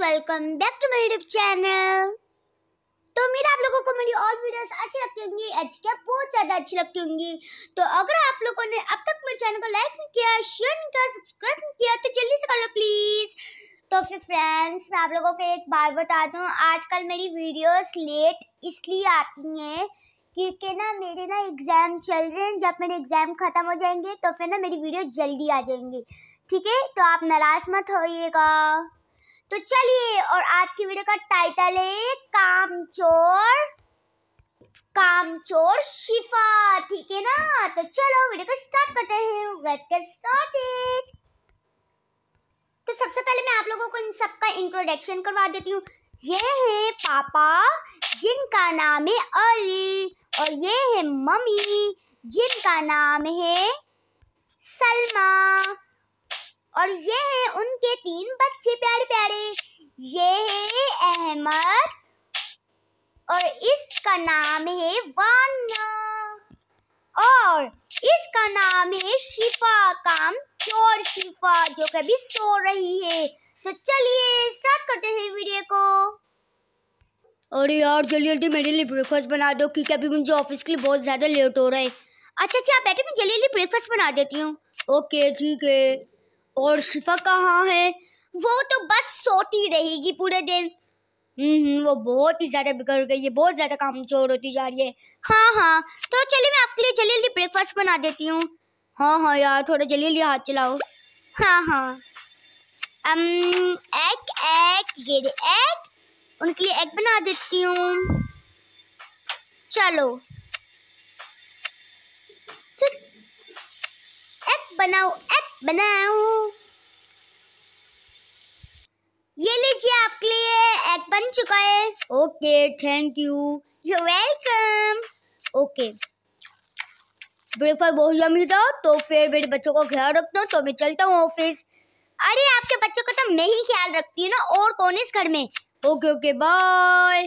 Guys welcome back to my YouTube channel तो मेरा आप लोगों को मेरी और वीडियोस अच्छी लगती होंगी आज क्या बहुत ज़्यादा अच्छी लगती होंगी तो अगर आप लोगों ने अब तक मेरे चैनल को लाइक नहीं किया शेयर नहीं किया सब्सक्राइब नहीं किया तो जल्दी से कर लो प्लीज़ तो फिर फ्रेंड्स मैं आप लोगों को एक बात बता दूं आजकल मेरी वीडियोस लेट इसलिए आती हैं क्योंकि ना मेरे ना एग्ज़ाम चल रहे हैं जब मेरे एग्ज़ाम ख़त्म हो जाएंगे तो फिर ना मेरी वीडियो जल्दी आ जाएंगी ठीक है तो आप नाराज़ मत होइएगा तो चलिए और आज की वीडियो का टाइटल है कामचोर कामचोर शिफा ठीक है ना तो चलो वीडियो को स्टार्ट करते हैं स्टार्टेड तो सबसे पहले मैं आप लोगों को इन सबका इंट्रोडक्शन करवा देती हूँ ये है पापा जिनका नाम है अली और ये है मम्मी जिनका नाम है सलमा और ये है उनके तीन बच्चे प्यारे प्यारे ये है अहमद और इसका नाम है वाना और इसका नाम है शिफा काम चोर शिफा जो कभी सो रही है तो चलिए स्टार्ट करते हैं वीडियो को अरे यार जल्दी जल्दी मेरे लिए ब्रेकफास्ट बना दो क्योंकि अभी मुझे ऑफिस के लिए बहुत ज़्यादा लेट हो रहा है अच्छा अच्छा आप बैठे मैं जल्दी जल्दी ब्रेकफास्ट बना देती हूँ ओके ठीक है और शिफा कहाँ है वो तो बस सोती रहेगी पूरे दिन हम्म वो बहुत ही ज़्यादा बिगड़ गई है बहुत ज़्यादा काम चोर होती जा रही है हाँ हाँ तो चलिए मैं आपके लिए जल्दी जल्दी ब्रेकफास्ट बना देती हूँ हाँ हाँ यार थोड़ा जल्दी जल्दी हाथ चलाओ हाँ हाँ अम, एक एक ये दे उनके लिए एक बना देती हूँ चलो एक तो, एग बनाओ एक बनाऊं ये लीजिए आपके लिए एग बन चुका है okay thank you you welcome okay breakfast बहुत यमी था तो फिर मेरे बच्चों को ख्याल रखना तो मैं चलता हूँ ऑफिस अरे आपके बच्चों का तो मैं ही ख्याल रखती हूँ ना और कौन इस घर में ओके ओके बाय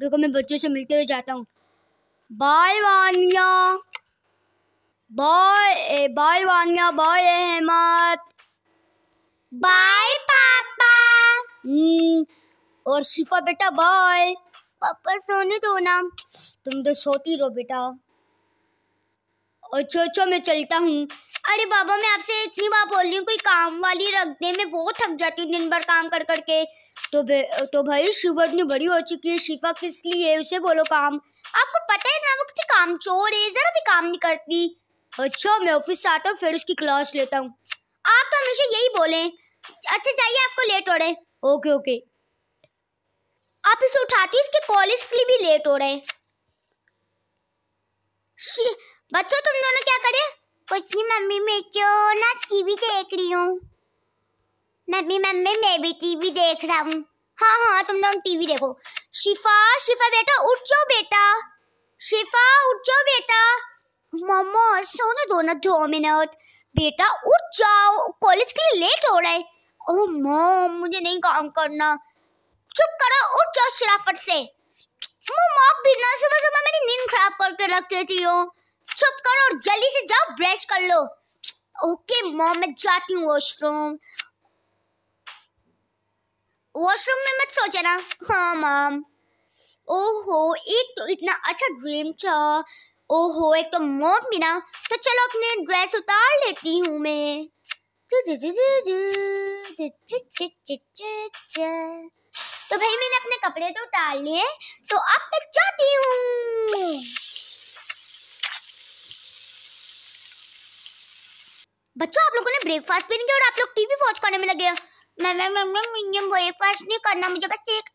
देखो मैं बच्चों से मिलते हुए जाता हूँ bye Vania bye bye Vania bye Ahmad bye पापा और शिफा बेटा बाय पापा सोने दो ना तुम तो सोती रहो बेटा अच्छा अच्छा मैं चलता हूँ अरे बाबा मैं आपसे इतनी बार बोल रही हूँ कोई काम वाली रख दे मैं बहुत थक जाती हूँ दिन भर काम कर करके तो तो भाई शिवा इतनी बड़ी हो चुकी है शिफा किस लिए उसे बोलो काम आपको पता है ना वो किसी काम चोर है जरा भी काम नहीं करती अच्छा मैं ऑफिस से आता हूँ फिर उसकी क्लास लेता हूँ आप तो हमेशा यही बोले अच्छा चाहिए आपको लेट हो रहे ओके ओके आप इसे उठाती इसके कॉलेज के लिए भी लेट हो रहे बच्चों तुम दोनों क्या करे कुछ नहीं मम्मी मैं जो ना टीवी देख रही हूँ मम्मी मम्मी मैं भी टीवी देख रहा हूँ हाँ हाँ तुम लोग टीवी देखो शिफा शिफा बेटा उठ जाओ बेटा शिफा उठ जाओ बेटा मम्मा सोने दो ना दो मिनट बेटा उठ जाओ कॉलेज के लिए लेट हो रहा है ओ मॉम मुझे नहीं काम करना चुप करो उठ जाओ शराफत से मम्मा आप भी ना सुबह सुबह मेरी नींद खराब करके रख देती हो चुप करो और जल्दी से जाओ ब्रश कर लो ओके मॉम मैं जाती हूँ वॉशरूम वॉशरूम में मत सोचे ना हाँ मॉम ओहो एक तो इतना अच्छा ड्रीम था ओहो एक तो मोम भी ना तो चलो अपने ड्रेस उतार लेती हूँ मैं तो भाई मैंने अपने कपड़े तो उतार लिए तो अब मैं जाती हूँ बच्चों आप लोगों ने ब्रेकफास्ट भी नहीं किया और आप लोग टीवी वॉच करने में लगे ब्रेकफास्ट नहीं करना मुझे बस एक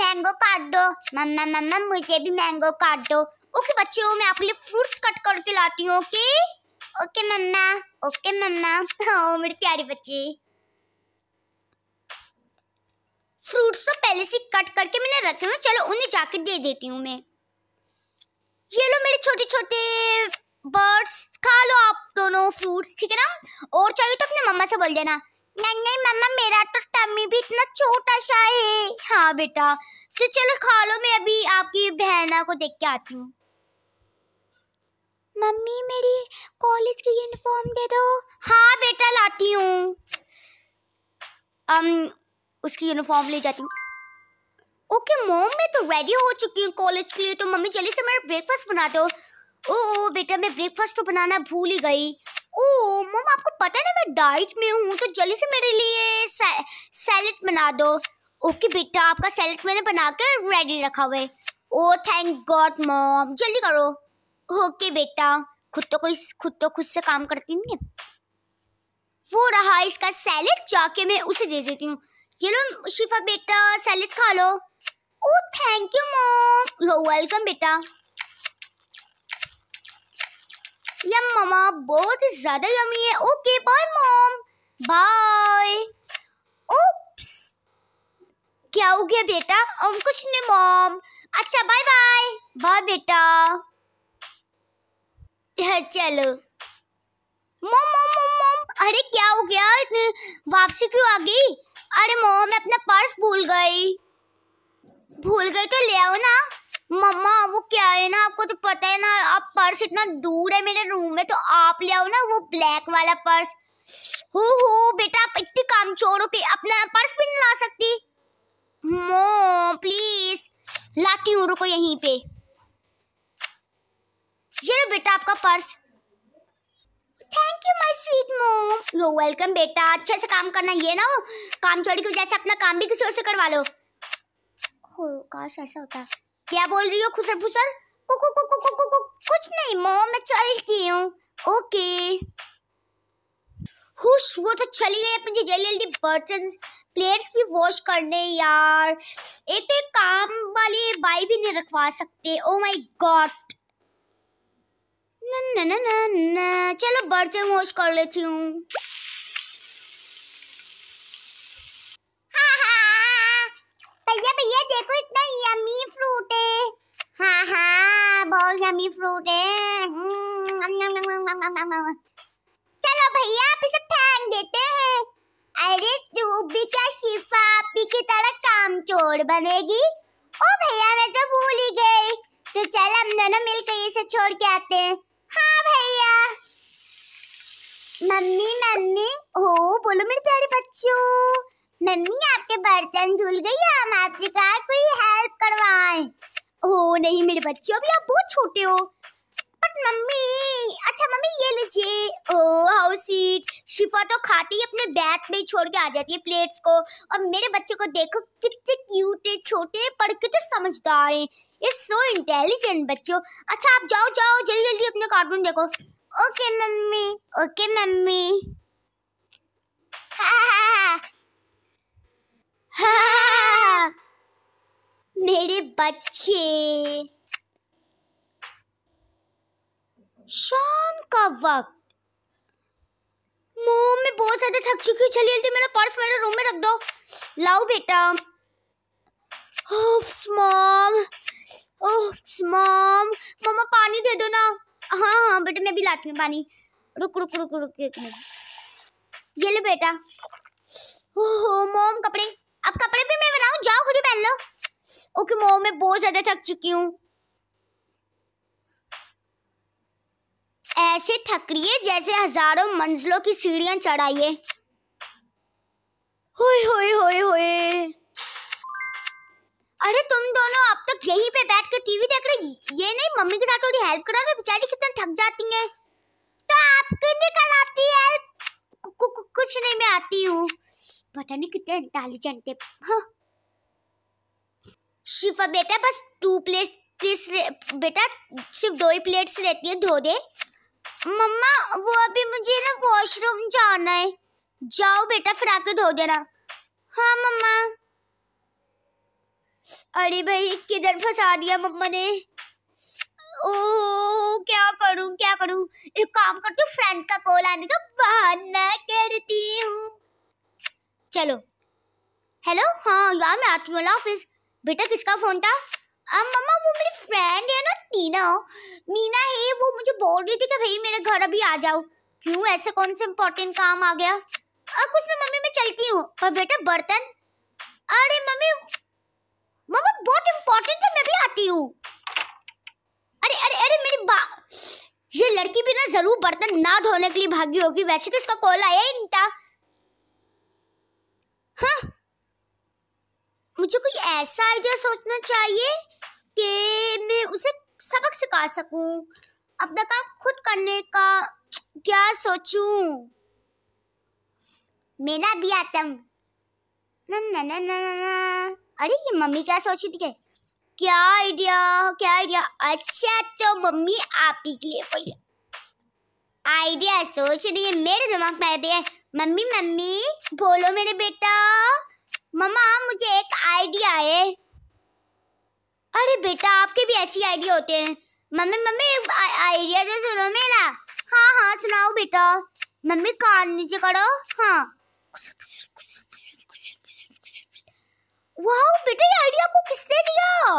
मैंगो काट दो मम्मा मम्मा मुझे भी मैंगो काट दो ओके बच्चों मैं आपके लिए फ्रूट्स कट करके लाती हूँ ओके ओके मम्मा ओके मम्मा ओ मेरे प्यारे बच्चे फ्रूट्स तो पहले से कट करके मैंने रखे हुए चलो उन्हें जाके दे देती हूँ मैं ये लो मेरे छोटे छोटे बर्ड्स खा लो आप दोनों फ्रूट्स ठीक है ना और चाहिए तो अपने मम्मा से बोल देना नहीं नहीं मम्मा मेरा तो टमी भी इतना छोटा सा है हाँ बेटा तो चलो खा लो मैं अभी आपकी बहना को देख के आती हूँ मम्मी मेरी कॉलेज की यूनिफॉर्म दे दो हाँ बेटा लाती हूँ um, उसकी यूनिफॉर्म ले जाती हूँ ओके मॉम मैं तो रेडी हो चुकी हूँ कॉलेज के लिए तो मम्मी जल्दी से मेरा ब्रेकफास्ट बना दो ओ, ओ बेटा मैं ब्रेकफास्ट तो बनाना भूल ही गई ओ मॉम आपको पता ना मैं डाइट में हूँ तो जल्दी से मेरे लिए सैलड बना दो ओके बेटा आपका सैलड मैंने बना बनाकर रेडी रखा हुआ है ओ थैंक गॉड मॉम जल्दी करो ओके बेटा खुद तो कोई खुद तो खुद से काम करती नहीं है वो रहा इसका सैलेड जाके मैं उसे दे देती हूँ ये लो शिफा बेटा सैलेड खा लो ओ थैंक यू मो यो वेलकम बेटा यम मामा बहुत ही ज़्यादा यमी है okay bye mom bye oops क्या हो गया बेटा और कुछ नहीं मॉम अच्छा बाय बाय बाय बेटा चलो मोम मोम मोम मोम अरे क्या हो गया वापसी क्यों आ गई अरे मोम मैं अपना पर्स भूल गई भूल गई तो ले आओ ना मम्मा वो क्या है ना आपको तो पता है ना आप पर्स इतना दूर है मेरे रूम में तो आप ले आओ ना वो ब्लैक वाला पर्स हो हो बेटा आप इतनी काम छोड़ो कि अपना पर्स भी नहीं ला सकती मोम प्लीज लाती हूँ रुको यहीं पे ये बेटा आपका purse thank you my sweet mom you're welcome बेटा अच्छे से काम करना ये ना हो काम छोड़ के जैसे अपना काम भी किसी और से करवा लो हो काश ऐसा होता क्या बोल रही हो खुसर फुसर कुकु कुकु कुकु कुकु कुछ नहीं मोम मैं चलती हूँ ओके खुश वो तो चली गई अपनी जल्दी जल्दी बर्तन प्लेट्स भी वॉश करने यार एक एक तो काम वाली बाई भी नहीं रखवा सकते ओ माय गॉड ना ना ना ना चलो बर्तन वॉश कर लेती हूँ हाँ, हाँ। भैया भैया देखो इतना यमी फ्रूट है हाँ हाँ बहुत यमी फ्रूट है हम्म, चलो भैया आप इसे फेंक देते हैं अरे तू भी क्या शिफा पी की तरह काम चोर बनेगी ओ भैया मैं तो भूल ही गई तो चल हम दोनों मिलकर इसे छोड़ के आते हैं मम्मी मम्मी हो बोलो मेरे प्यारे बच्चों मम्मी आपके बर्तन धुल गई है हम आपके कहा कोई हेल्प करवाएं ओ नहीं मेरे बच्चे अभी आप बहुत छोटे हो बट मम्मी अच्छा मम्मी ये लीजिए ओ हाउ सीट शिफा तो खाती ही अपने बैग में छोड़ के आ जाती है प्लेट्स को और मेरे बच्चे को देखो कितने क्यूट है छोटे पर कितने तो समझदार हैं ये सो इंटेलिजेंट बच्चों अच्छा आप जाओ जाओ जल्दी जल्दी अपने कार्टून देखो ओके मम्मी ओके मम्मी मेरे बच्चे शाम का वक्त मोम में बहुत ज्यादा थक चुकी हूँ चलिए जल्दी मेरा पर्स मेरे रूम में रख दो लाओ बेटा ओफ्स मॉम ओफ्स मॉम मामा पानी दे दो ना हाँ हाँ बेटा मैं भी लाती हूँ पानी रुक रुक रुक रुक एक मिनट ये ले बेटा ओहो मोम कपड़े अब कपड़े भी मैं बनाऊँ जाओ खुद पहन लो ओके मोम मैं बहुत ज़्यादा थक चुकी हूँ ऐसे थक रही है जैसे हजारों मंजिलों की सीढ़ियां चढ़ाइए होए होए होए होए अरे तुम दोनों अब तक यहीं पे बैठ कर टीवी देख रहे ये नहीं मम्मी के साथ थोड़ी हेल्प करा रहे बेचारी कितना थक जाती तो है तो आप क्यों नहीं कराती है कुछ नहीं मैं आती हूँ पता नहीं कितने इंटेलिजेंट है हाँ। शिफा बेटा बस टू प्लेट्स तीस बेटा सिर्फ दो ही प्लेट्स रहती है धो दे मम्मा वो अभी मुझे ना वॉशरूम जाना है जाओ बेटा फिर आके धो देना हाँ मम्मा अरे भाई किधर फंसा दिया मम्मा ने ओ क्या करूं क्या करूं एक काम करती हूँ फ्रेंड का कॉल आने का बहाना करती हूँ चलो हेलो हाँ यार मैं आती हूँ ऑफिस बेटा किसका फ़ोन था अब मम्मा वो मेरी फ्रेंड है ना टीना मीना है वो मुझे बोल रही थी कि भाई मेरे घर अभी आ जाओ क्यों ऐसे कौन से इम्पोर्टेंट काम आ गया अब कुछ ना मम्मी मैं चलती हूँ पर बेटा बर्तन अरे मम्मी मम्मा बहुत इंपॉर्टेंट है तो मैं भी आती हूँ अरे अरे अरे मेरी बा ये लड़की भी ना जरूर बर्तन ना धोने के लिए भागी होगी वैसे तो इसका कॉल आया ही नहीं था हाँ। मुझे कोई ऐसा आइडिया सोचना चाहिए कि मैं उसे सबक सिखा सकूं अपना काम खुद करने का क्या सोचूं मेरा भी आतम ना ना ना ना ना, ना। अरे ये मम्मी क्या सोच रही है क्या आइडिया क्या आइडिया अच्छा तो मम्मी आप ही के लिए कोई आइडिया सोच रही है मेरे दिमाग में आइडिया मम्मी मम्मी बोलो मेरे बेटा मम्मा मुझे एक आइडिया है अरे बेटा आपके भी ऐसी आइडिया होते हैं मम्मी मम्मी आइडिया तो सुनो मेरा हाँ हाँ सुनाओ बेटा मम्मी कान नीचे करो हाँ वाओ बेटा ये आइडिया आपको किसने दिया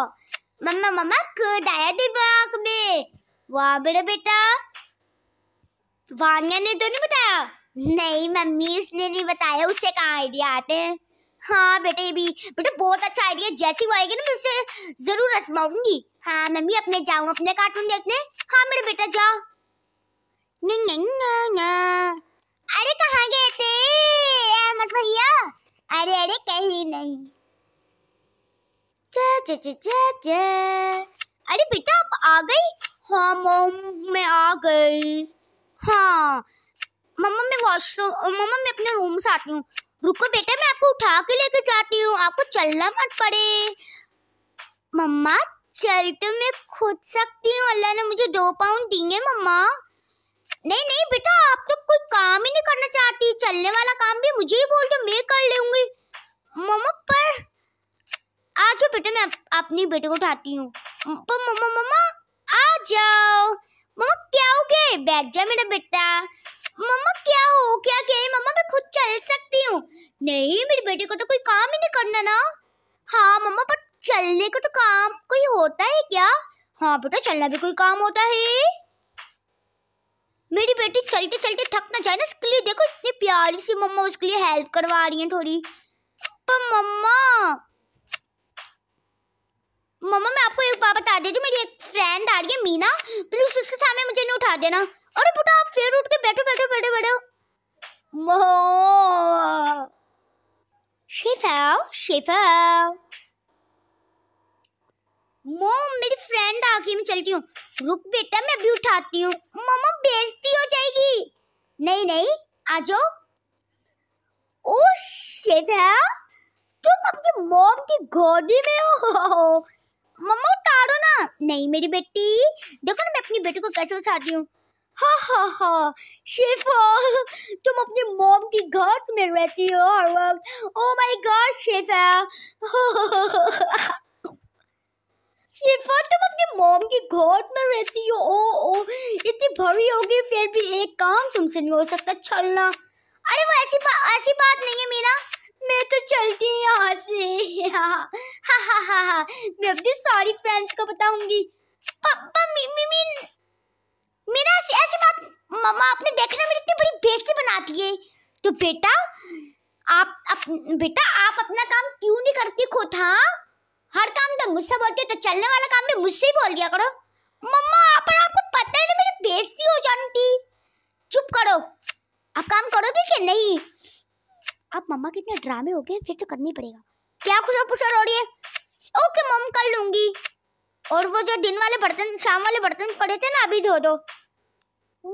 मम्मा मम्मा खुद आया दिमाग में वाह बेटा बेटा वानिया ने तो नहीं बताया नहीं मम्मी उसने नहीं बताया उससे कहाँ आइडिया आते हैं हाँ बेटे ये भी बेटा बहुत अच्छा आइडिया जैसी वो आएगी ना मैं उसे जरूर आजमाऊंगी हाँ मम्मी अपने जाऊँ अपने कार्टून देखने हाँ मेरे बेटा जाओ अरे कहाँ गए थे अरे अरे कहीं नहीं अरे बेटा आप आ गई हाँ मोम मैं आ गई हाँ मम्मा मैं वॉशरूम मम्मा मैं अपने रूम से आती हूँ रुको बेटा मैं आपको उठा के लेके जाती हूँ आपको चलना मत पड़े मम्मा चल तो मैं खुद सकती हूँ अल्लाह ने मुझे दो पाउंड दिए मम्मा नहीं नहीं बेटा आप तो कोई काम ही नहीं करना चाहती चलने वाला काम भी मुझे ही बोल दो मैं कर लूंगी मम्मा पर मैं अपनी बेटी को उठाती हूँ मम्मा मम्मा आ जाओ मम्मा क्या हो गया बैठ जा मेरा बेटा मम्मा क्या हो क्या क्या मम्मा मैं खुद चल सकती हूँ नहीं मेरी बेटी को तो कोई काम ही नहीं करना ना हाँ मम्मा पर चलने का तो काम कोई होता है क्या हाँ बेटा चलना भी कोई काम होता है मेरी बेटी चलते चलते थक ना जाए ना उसके लिए देखो इतनी प्यारी सी मम्मा उसके लिए हेल्प करवा रही है थोड़ी पर मम्मा मम्मा मैं आपको एक बात बता देती मेरी एक फ्रेंड आ रही है मीना प्लीज उसके सामने मुझे नहीं उठा देना अरे बेटा आप फिर उठ के बैठो बैठो बैठो बैठो शेफ आओ मोम मेरी फ्रेंड आ गई मैं चलती हूँ रुक बेटा मैं अभी उठाती हूँ मम्मा बेइज्जती हो जाएगी नहीं नहीं आ जाओ ओ शेफ तुम अपनी मोम की गोदी में हो मम्मा उतारो ना नहीं मेरी बेटी देखो ना मैं अपनी बेटी को कैसे उठाती हूँ हा हा हा शेफा तुम अपने मॉम की घर में रहती हो हर वक्त oh my god Shefa Shefa तुम अपने मॉम की घर में रहती हो ओ oh, ओ oh। इतनी भरी होगी फिर भी एक काम तुमसे नहीं हो सकता चलना अरे वो ऐसी बा, ऐसी बात नहीं है मीना मैं तो चलती हूँ यहाँ से हा हा हा हा हा मैं अपनी सारी फ्रेंड्स को बताऊंगी मेरा ऐसे बात मामा आपने देखना मेरी इतनी बड़ी बेइज्जती दी है तो बेटा आप अप, बेटा आप अपना काम क्यों नहीं करती खो था हाँ? हर काम तो मुझसे बोलती है तो चलने वाला काम भी मुझसे ही बोल दिया करो मम्मा आप आपको पता है ना मेरी बेइज्जती हो जानती चुप करो आप काम करोगे कि नहीं अब मम्मा कितने ड्रामे हो गए फिर तो करनी पड़ेगा क्या खुशा पुशा हो रही है ओके मम कर लूंगी और वो जो दिन वाले बर्तन शाम वाले बर्तन पड़े थे ना अभी धो दो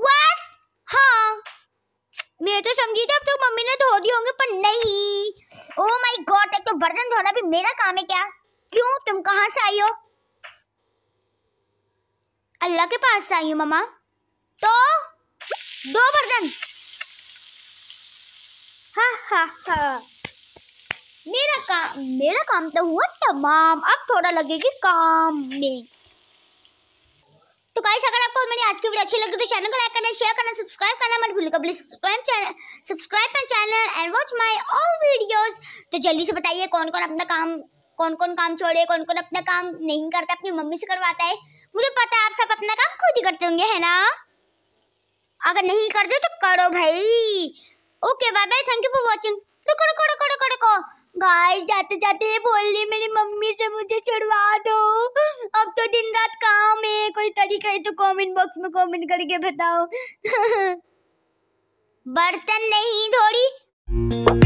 व्हाट हाँ मैं तो समझी थी अब तो मम्मी ने धो दिए होंगे पर नहीं ओ माय गॉड एक तो बर्तन धोना भी मेरा काम है क्या क्यों तुम कहाँ से आई हो अल्लाह के पास से आई हो मम्मा तो दो बर्तन मेरा काम मेरा काम तो हुआ तमाम अब थोड़ा लगेगी काम में तो गाइस अगर आपको मेरी आज की वीडियो अच्छी लगी तो चैनल को लाइक करना शेयर करना सब्सक्राइब करना मत भूलिएगा please subscribe channel subscribe my channel and watch my all videos तो जल्दी से बताइए कौन कौन अपना काम कौन कौन काम छोड़े कौन कौन अपना काम नहीं करता अपनी मम्मी से करवाता है मुझे पता है आप सब अपना काम खुद ही करते होंगे है ना अगर नहीं करते तो करो भाई okay bye bye thank you for watching रुको रुको रुको रुको रुको गाइस जाते जाते ये बोल ली मेरी मम्मी से मुझे छुड़वा दो अब तो दिन रात काम है कोई तरीका है तो कमेंट बॉक्स में कमेंट करके बताओ बर्तन नहीं धोड़ी